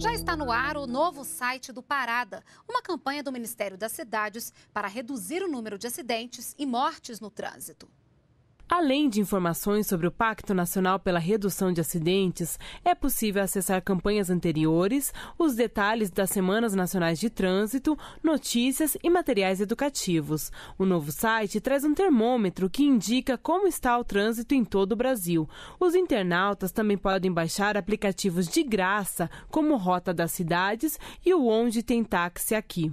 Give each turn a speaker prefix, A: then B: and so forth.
A: Já está no ar o novo site do Parada, uma campanha do Ministério das Cidades para reduzir o número de acidentes e mortes no trânsito.
B: Além de informações sobre o Pacto Nacional pela Redução de Acidentes, é possível acessar campanhas anteriores, os detalhes das Semanas Nacionais de Trânsito, notícias e materiais educativos. O novo site traz um termômetro que indica como está o trânsito em todo o Brasil. Os internautas também podem baixar aplicativos de graça, como Rota das Cidades e o Onde Tem Táxi Aqui.